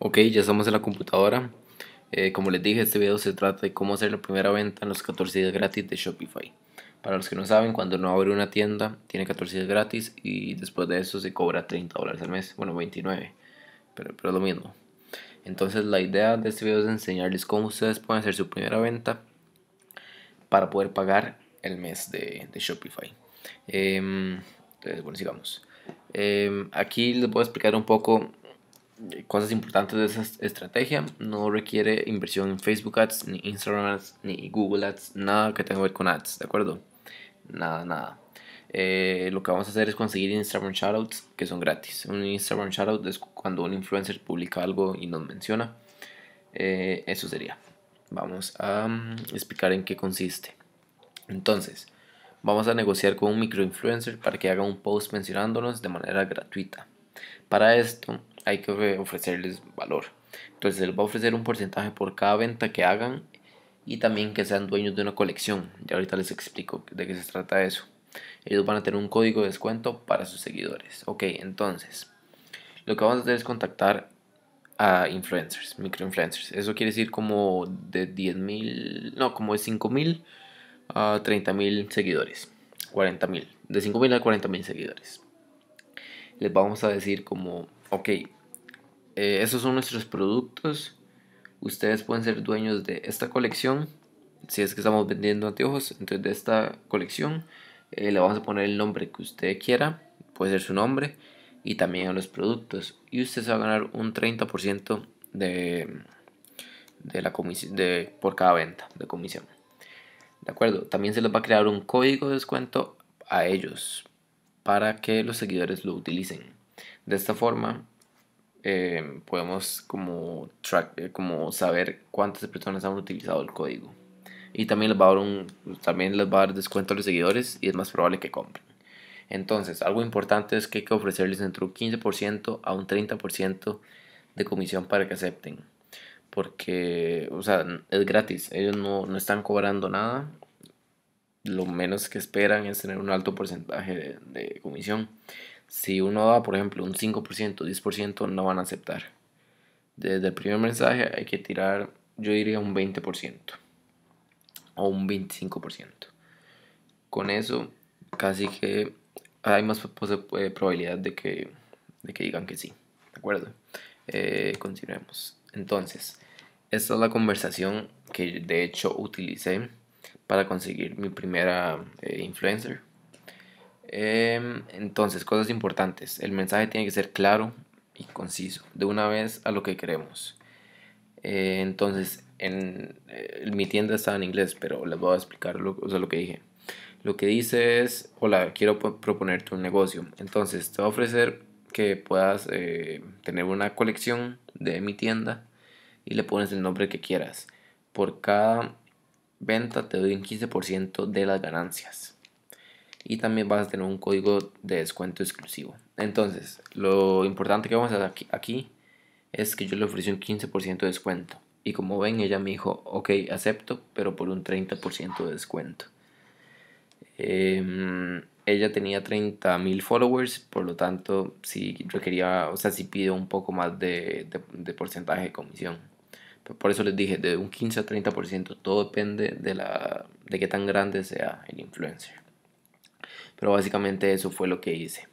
Ok, ya estamos en la computadora. Eh, como les dije, este video se trata de cómo hacer la primera venta en los 14 días gratis de Shopify. Para los que no saben, cuando uno abre una tienda, tiene 14 días gratis y después de eso se cobra 30 dólares al mes. Bueno, 29, pero, es lo mismo. Entonces la idea de este video es enseñarles cómo ustedes pueden hacer su primera venta para poder pagar el mes de, Shopify. Em, entonces, bueno, sigamos. Em, aquí les voy a explicar un poco cosas importantes de esa estrategia. No requiere inversión en Facebook Ads, ni Instagram Ads, ni Google Ads, nada que tenga que ver con ads, ¿de acuerdo? Nada, nada. Eh, lo que vamos a hacer es conseguir Instagram Shoutouts que son gratis. Un Instagram Shoutout es cuando un influencer publica algo y nos menciona. Eh, eso sería. Vamos a mm, explicar en qué consiste. Entonces, vamos a negociar con un microinfluencer para que haga un post mencionándonos de manera gratuita. Para esto, hay que ofrecerles valor. Entonces les va a ofrecer un porcentaje por cada venta que hagan y también que sean dueños de una colección. Ya ahorita les explico de qué se trata eso. Ellos van a tener un código de descuento para sus seguidores. Ok, entonces lo que vamos a hacer es contactar a influencers, microinfluencers. Eso quiere decir como de 10.000 no, como de 5 a 30 mil seguidores. 40.000 de 5.000 a 40.000 seguidores. Les vamos a decir como, ok, eh, esos son nuestros productos. Ustedes pueden ser dueños de esta colección. Si es que estamos vendiendo anteojos, entonces de esta colección eh, le vamos a poner el nombre que usted quiera. Puede ser su nombre y también a los productos. Y usted se va a ganar un 30% de, de la comisión de, por cada venta de comisión. ¿De acuerdo? También se les va a crear un código de descuento a ellos para que los seguidores lo utilicen. De esta forma, eh, podemos como, track, eh, como saber cuántas personas han utilizado el código. Y también les va a dar, un, también les va a dar descuento a los seguidores y es más probable que compren. Entonces, algo importante es que hay que ofrecerles entre un 15% a un 30% de comisión para que acepten. Porque, o sea, es gratis. Ellos no, no están cobrando nada. Lo menos que esperan es tener un alto porcentaje de comisión. Si uno da, por ejemplo, un 5%, 10%, no van a aceptar. Desde el primer mensaje hay que tirar, yo diría, un 20% o un 25%. Con eso, casi que hay más eh, probabilidad de que, de que digan que sí. ¿De acuerdo? Eh, continuemos. Entonces, esta es la conversación que de hecho utilicé para conseguir mi primera eh, influencer. Em, entonces, cosas importantes. El mensaje tiene que ser claro y conciso, de una vez a lo que queremos. Eh, entonces, en, eh, mi tienda está en inglés, pero les voy a explicar lo, que dije. Lo que dice es, hola, quiero proponerte un negocio. Entonces, te voy a ofrecer que puedas eh, tener una colección de mi tienda y le pones el nombre que quieras. Por cada venta te doy un 15% de las ganancias y también vas a tener un código de descuento exclusivo. Entonces, lo importante que vamos a hacer aquí, es que yo le ofrecí un 15% de descuento. Y como ven, ella me dijo, ok, acepto, pero por un 30% de descuento. Em, ella tenía 30.000 followers, por lo tanto, si requería, o sea, si pido un poco más de, porcentaje de comisión. por eso les dije, de un 15 a 30%, todo depende de, la, de qué tan grande sea el influencer. Pero básicamente eso fue lo que hice.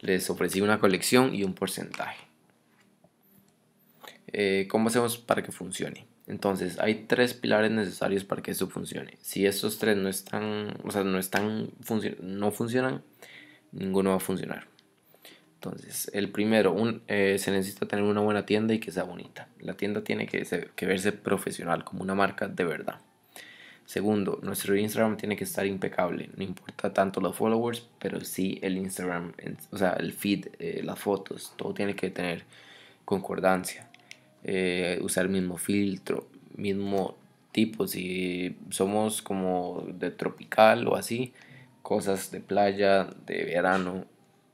Les ofrecí una colección y un porcentaje. Eh, ¿Cómo hacemos para que funcione? Entonces, hay tres pilares necesarios para que eso funcione. Si estos tres no están, o sea, no están, no funcionan, ninguno va a funcionar. Entonces, el primero, eh, se necesita tener una buena tienda y que sea bonita. La tienda tiene que, que verse profesional, como una marca de verdad. Segundo, nuestro Instagram tiene que estar impecable. No importa tanto los followers, pero sí el Instagram, o sea, el feed, eh, las fotos, todo tiene que tener concordancia. Eh, usar el mismo filtro, mismo tipo. Si somos como de tropical o así, cosas de playa, de verano,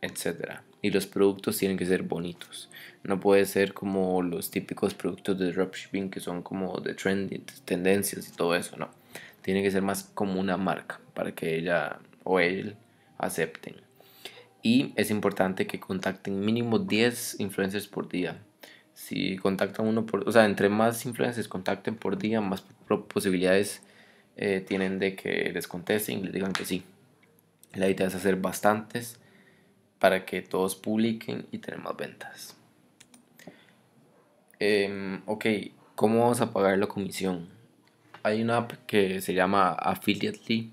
etc. Y los productos tienen que ser bonitos. No puede ser como los típicos productos de dropshipping que son como de trend, tendencias y todo eso, no tiene que ser más como una marca para que ella o él acepten. Y es importante que contacten mínimo 10 influencers por día. Si contactan uno por, o sea, entre más influencers contacten por día, más posibilidades eh, tienen de que les contesten y les digan que sí. La idea es hacer bastantes para que todos publiquen y tener más ventas. Em, ok, ¿cómo vamos a pagar la comisión? hay una app que se llama Affiliately,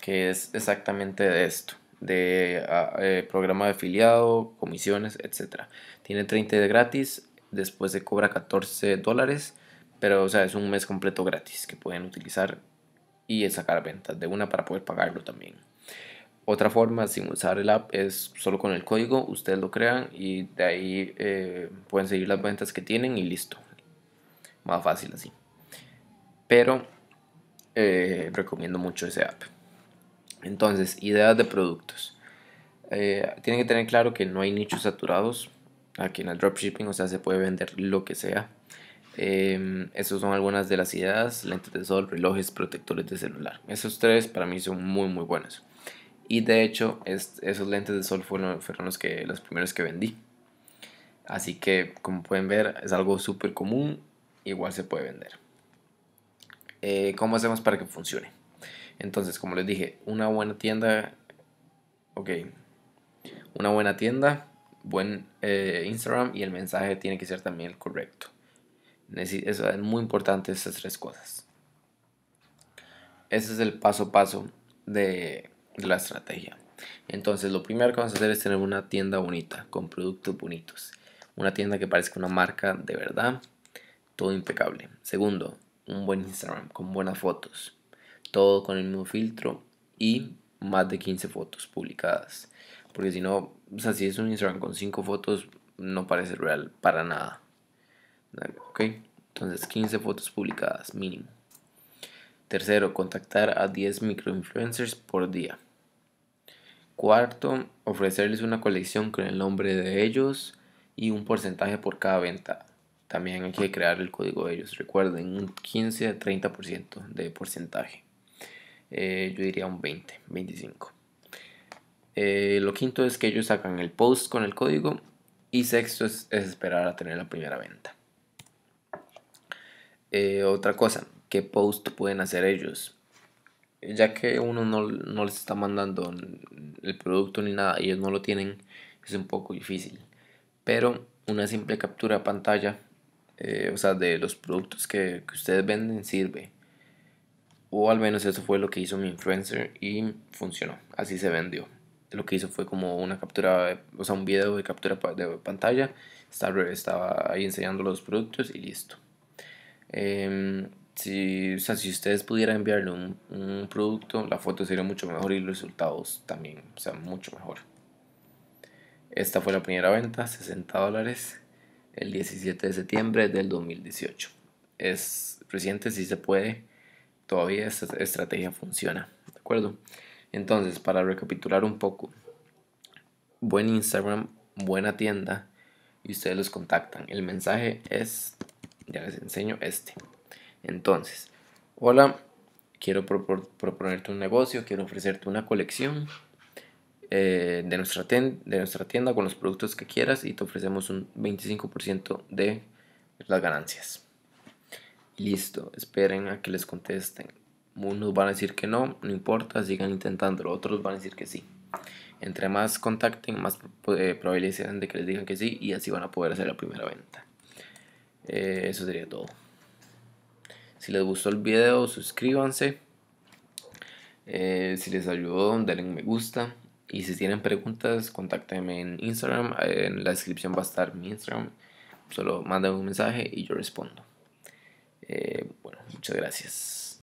que es exactamente de esto, de ah, eh, programa de afiliado, comisiones, etc. Tiene 30 de gratis, después se cobra 14 dólares, pero o sea, es un mes completo gratis que pueden utilizar y sacar ventas de una para poder pagarlo también. Otra forma sin usar el app es solo con el código, ustedes lo crean y de ahí eh, pueden seguir las ventas que tienen y listo. Más fácil así. Pero eh, recomiendo mucho ese app. Entonces, ideas de productos. Eh, tienen que tener claro que no hay nichos saturados. Aquí en el dropshipping, o sea, se puede vender lo que sea. Eh, esas son algunas de las ideas: lentes de sol, relojes, protectores de celular. Esos tres para mí son muy, muy buenos. Y de hecho, esos lentes de sol fueron, fueron, los, que, los primeros que vendí. Así que, como pueden ver, es algo súper común. Igual se puede vender. Eh, cómo hacemos para que funcione. Entonces, como les dije, una buena tienda, ok, una buena tienda, buen eh, Instagram y el mensaje tiene que ser también el correcto. Eso es muy importante, esas tres cosas. Ese es el paso a paso de la estrategia. Entonces, lo primero que vamos a hacer es tener una tienda bonita, con productos bonitos. Una tienda que parezca una marca de verdad, todo impecable. Segundo, un buen Instagram con buenas fotos. Todo con el mismo filtro y más de 15 fotos publicadas. Porque si no, si es un Instagram con 5 fotos, no parece real para nada. ¿Ok? Entonces 15 fotos publicadas mínimo. Tercero, contactar a 10 microinfluencers por día. Cuarto, ofrecerles una colección con el nombre de ellos y un porcentaje por cada venta. También hay que crear el código de ellos. Recuerden, un 15-30% de porcentaje. Eh, yo diría un 20, 25. Eh, lo quinto es que ellos sacan el post con el código. Y sexto es, esperar a tener la primera venta. Eh, otra cosa, ¿qué post pueden hacer ellos? Ya que uno no, no, les está mandando el producto ni nada, ellos no lo tienen, es un poco difícil. Pero una simple captura de pantalla eh, o sea, de los productos que, ustedes venden sirve. O al menos eso fue lo que hizo mi influencer y funcionó, así se vendió. Lo que hizo fue como una captura, o sea, un video de captura de pantalla. Estaba, estaba ahí enseñando los productos y listo. Em, si, si ustedes pudieran enviarle un, un, producto, la foto sería mucho mejor y los resultados también, o sea, mucho mejor. Esta fue la primera venta, 60 dólares el 17 de septiembre del 2018. Es reciente, si se puede, todavía esta estrategia funciona, ¿de acuerdo? Entonces, para recapitular un poco, buen Instagram, buena tienda y ustedes los contactan. El mensaje es, ya les enseño este. Entonces, hola, quiero proponerte un negocio, quiero ofrecerte una colección eh, de, nuestra tienda con los productos que quieras y te ofrecemos un 25% de las ganancias. Listo, esperen a que les contesten. Unos van a decir que no, no importa, sigan intentando Otros van a decir que sí. Entre más contacten, más eh, probabilidad de que les digan que sí y así van a poder hacer la primera venta. Eh, eso sería todo. Si les gustó el video, suscríbanse. si les ayudó, denle me gusta. Y si tienen preguntas, contáctenme en Instagram. En la descripción va a estar mi Instagram. Solo manden un mensaje y yo respondo. Eh, bueno, muchas gracias.